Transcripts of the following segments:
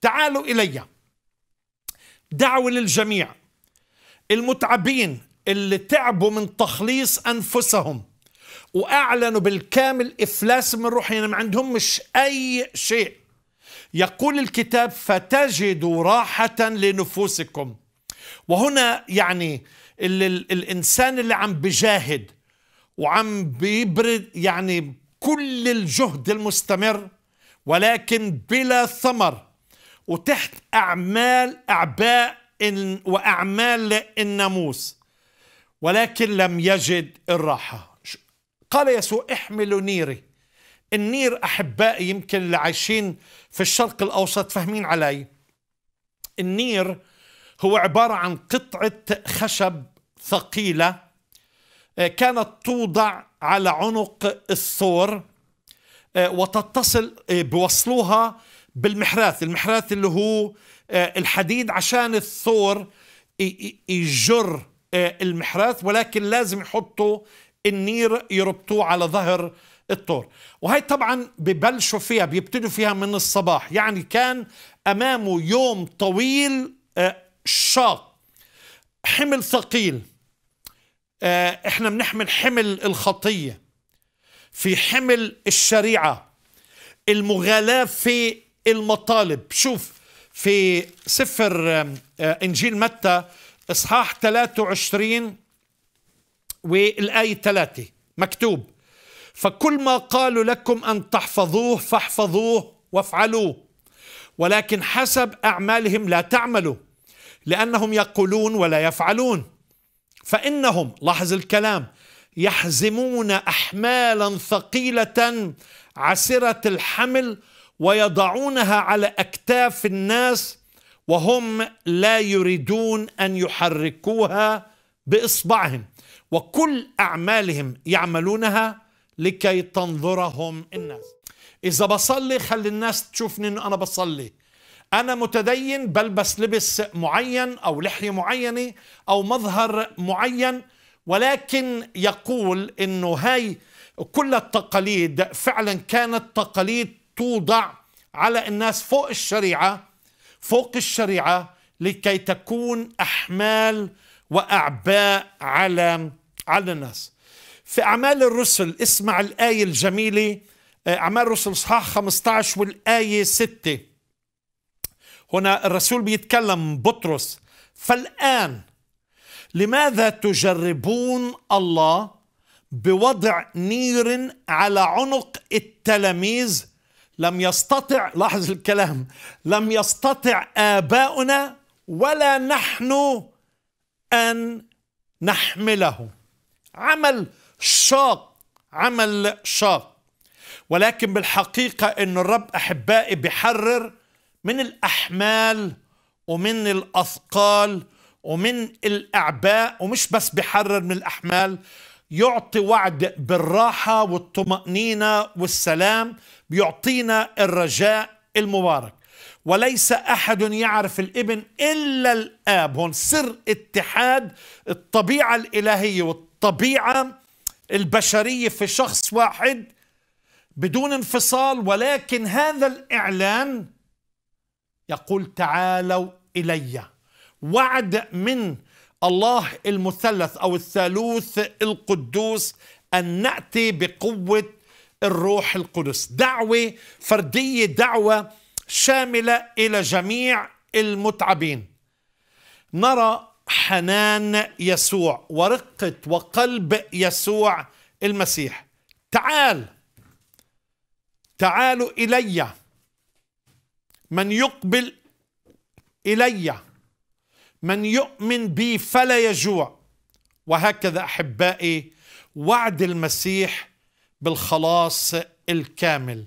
تعالوا إلي دعوة للجميع المتعبين اللي تعبوا من تخليص أنفسهم وأعلنوا بالكامل إفلاس من روحهم يعني ما عندهم مش أي شيء يقول الكتاب فتجدوا راحة لنفوسكم وهنا يعني اللي الإنسان اللي عم بجاهد وعم بيبرد يعني كل الجهد المستمر ولكن بلا ثمر وتحت أعمال أعباء وأعمال الناموس ولكن لم يجد الراحة قال يسوع احملوا نيري النير أحبائي يمكن اللي عايشين في الشرق الأوسط فاهمين علي النير هو عبارة عن قطعة خشب ثقيلة آه، كانت توضع على عنق الثور آه، وتتصل آه، بوصلوها بالمحراث المحراث اللي هو آه، الحديد عشان الثور يجر آه، المحراث ولكن لازم يحطوا النير يربطوه على ظهر الطور وهي طبعا ببلشوا فيها بيبتدوا فيها من الصباح يعني كان أمامه يوم طويل آه، شاق حمل ثقيل احنا بنحمل حمل الخطية في حمل الشريعة المغالاة في المطالب شوف في سفر آه، إنجيل متى إصحاح 23 والآية 3 مكتوب فكل ما قالوا لكم أن تحفظوه فاحفظوه وافعلوه ولكن حسب أعمالهم لا تعملوا لأنهم يقولون ولا يفعلون فإنهم لاحظ الكلام يحزمون أحمالا ثقيلة عسرة الحمل ويضعونها على اكتاف الناس وهم لا يريدون ان يحركوها باصبعهم وكل اعمالهم يعملونها لكي تنظرهم الناس اذا بصلي خلي الناس تشوفني انه انا بصلي انا متدين بلبس لبس معين او لحيه معينه او مظهر معين ولكن يقول انه هاي كل التقاليد فعلا كانت تقاليد توضع على الناس فوق الشريعه فوق الشريعه لكي تكون احمال واعباء على على الناس في اعمال الرسل اسمع الايه الجميله آه، اعمال الرسل اصحاح 15 والايه 6 هنا الرسول بيتكلم بطرس فالان لماذا تجربون الله بوضع نير على عنق التلاميذ لم يستطع لاحظ الكلام لم يستطع آباؤنا ولا نحن أن نحمله عمل شاق عمل شاق ولكن بالحقيقة أن الرب أحبائي بحرر من الأحمال ومن الأثقال ومن الأعباء ومش بس بحرر من الأحمال يعطي وعد بالراحة والطمأنينة والسلام بيعطينا الرجاء المبارك وليس أحد يعرف الابن إلا الآب هون سر اتحاد الطبيعة الإلهية والطبيعة البشرية في شخص واحد بدون انفصال ولكن هذا الإعلان يقول تعالوا إلي وعد من الله المثلث او الثالوث القدوس ان ناتي بقوه الروح القدس دعوه فرديه دعوه شامله الى جميع المتعبين نرى حنان يسوع ورقه وقلب يسوع المسيح تعال تعالوا الي من يقبل الي من يؤمن بي فلا يجوع وهكذا احبائي وعد المسيح بالخلاص الكامل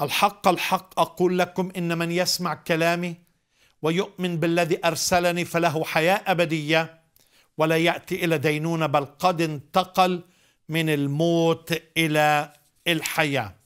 الحق الحق اقول لكم ان من يسمع كلامي ويؤمن بالذي ارسلني فله حياه ابديه ولا ياتي الى دينونه بل قد انتقل من الموت الى الحياه